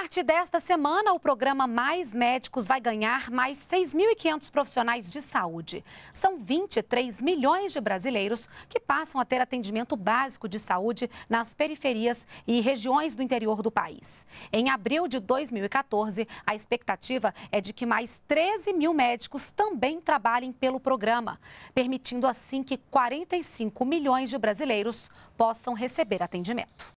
partir desta semana, o programa Mais Médicos vai ganhar mais 6.500 profissionais de saúde. São 23 milhões de brasileiros que passam a ter atendimento básico de saúde nas periferias e regiões do interior do país. Em abril de 2014, a expectativa é de que mais 13 mil médicos também trabalhem pelo programa, permitindo assim que 45 milhões de brasileiros possam receber atendimento.